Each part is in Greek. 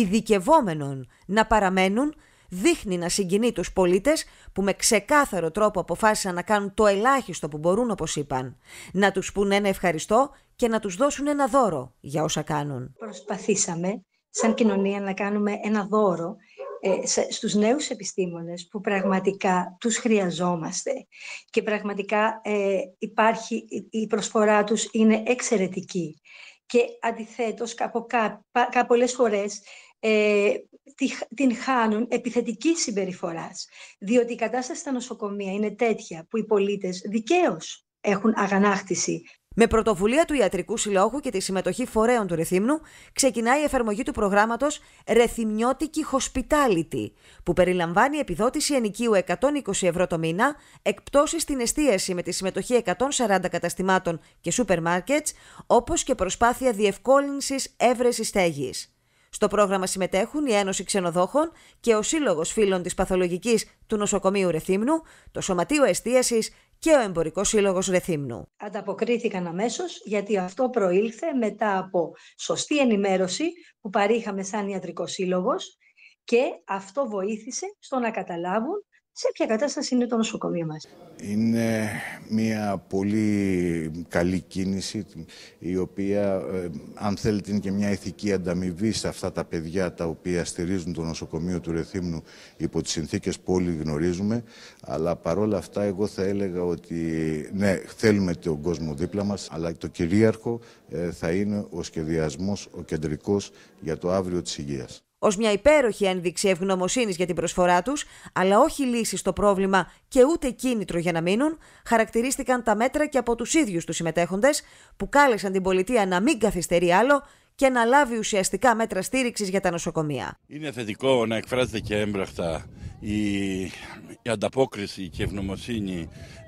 ειδικευόμενων να παραμένουν δείχνει να συγκινεί τους πολίτες που με ξεκάθαρο τρόπο αποφάσισαν να κάνουν το ελάχιστο που μπορούν όπως είπαν. Να τους πούν ένα ευχαριστώ και να τους δώσουν ένα δώρο για όσα κάνουν. Προσπαθήσαμε σαν κοινωνία να κάνουμε ένα δώρο ε, στους νέους επιστήμονες που πραγματικά τους χρειαζόμαστε και πραγματικά ε, υπάρχει, η προσφορά τους είναι εξαιρετική και αντιθέτως κάπου, πολλές φορές ε, την χάνουν επιθετικής συμπεριφοράς. Διότι η κατάσταση στα νοσοκομεία είναι τέτοια που οι πολίτες δικαίως έχουν αγανάκτηση με πρωτοβουλία του Ιατρικού Συλλόγου και τη συμμετοχή φορέων του Ρεθύμνου, ξεκινάει η εφαρμογή του προγράμματος Ρεθυμιώτικη Hospitality, που περιλαμβάνει επιδότηση ενοικίου 120 ευρώ το μήνα, εκπτώσεις στην εστίαση με τη συμμετοχή 140 καταστημάτων και σούπερ μάρκετ, όπως και προσπάθεια διευκόλυνσης έβρεσης στέγης. Στο πρόγραμμα συμμετέχουν η Ένωση Ξενοδόχων και ο Σύλλογος Φίλων της Παθολογικής του Νοσοκομείου Ρεθύμνου, το Σωματείο Εστίασης και ο Εμπορικός Σύλλογος Ρεθύμνου. Ανταποκρίθηκαν αμέσως, γιατί αυτό προήλθε μετά από σωστή ενημέρωση που παρήχαμε σαν ιατρικός σύλλογος και αυτό βοήθησε στο να καταλάβουν σε ποια κατάσταση είναι το νοσοκομείο μας. Είναι μια πολύ καλή κίνηση, η οποία, ε, αν θέλετε, είναι και μια ηθική ανταμοιβή σε αυτά τα παιδιά τα οποία στηρίζουν το νοσοκομείο του Ρεθύμνου υπό τις συνθήκες που όλοι γνωρίζουμε. Αλλά παρόλα αυτά, εγώ θα έλεγα ότι ναι, θέλουμε τον κόσμο δίπλα μας, αλλά το κυρίαρχο ε, θα είναι ο σχεδιασμός, ο κεντρικός για το αύριο της υγείας ως μια υπέροχη ένδειξη ευγνωμοσύνης για την προσφορά τους, αλλά όχι λύση στο πρόβλημα και ούτε κίνητρο για να μείνουν, χαρακτηρίστηκαν τα μέτρα και από τους ίδιους τους συμμετέχοντες, που κάλεσαν την πολιτεία να μην καθυστερεί άλλο και να λάβει ουσιαστικά μέτρα στήριξης για τα νοσοκομεία. Είναι θετικό να εκφράζεται και έμπραχτα η ανταπόκριση και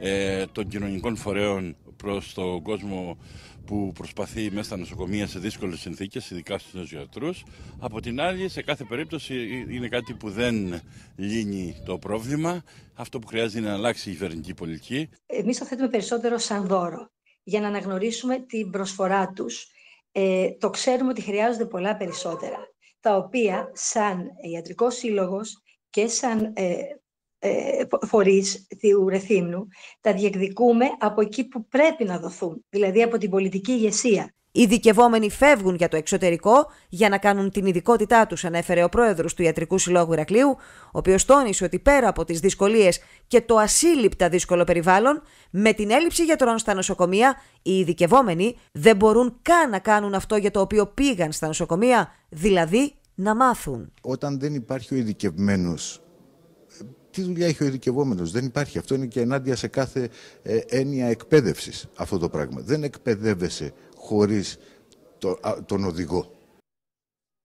ε, των κοινωνικών φορέων προς τον κόσμο που προσπαθεί μέσα στα νοσοκομεία σε δύσκολες συνθήκες, ειδικά στους νέους γιατρούς. Από την άλλη, σε κάθε περίπτωση ε, είναι κάτι που δεν λύνει το πρόβλημα. Αυτό που χρειάζεται είναι να αλλάξει η κυβερνητική πολιτική. Εμείς το θέτουμε περισσότερο σαν δώρο για να αναγνωρίσουμε την προσφορά τους. Ε, το ξέρουμε ότι χρειάζονται πολλά περισσότερα, τα οποία σαν ιατρικός σύλλογος και σαν ε, ε, φορείς του Ρεθύμνου, τα διεκδικούμε από εκεί που πρέπει να δοθούν, δηλαδή από την πολιτική ηγεσία. Οι δικαιωμένοι φεύγουν για το εξωτερικό για να κάνουν την ειδικότητά τους, ανέφερε ο πρόεδρος του Ιατρικού Συλλόγου Ηρακλείου, ο οποίος τόνισε ότι πέρα από τις δυσκολίες και το ασύλληπτα δύσκολο περιβάλλον, με την έλλειψη γιατρών στα νοσοκομεία, οι ειδικευόμενοι δεν μπορούν καν να κάνουν αυτό για το οποίο πήγαν στα νοσοκομεία, δηλαδή να μάθουν. Όταν δεν υπάρχει ο ειδικευμένος. Ε, τι δουλειά έχει ο ειδικευόμενος, Δεν υπάρχει. Αυτό είναι και ενάντια σε κάθε ε, έννοια εκπαίδευσης αυτό το πράγμα. Δεν εκπαιδεύεσαι χωρίς τον οδηγό.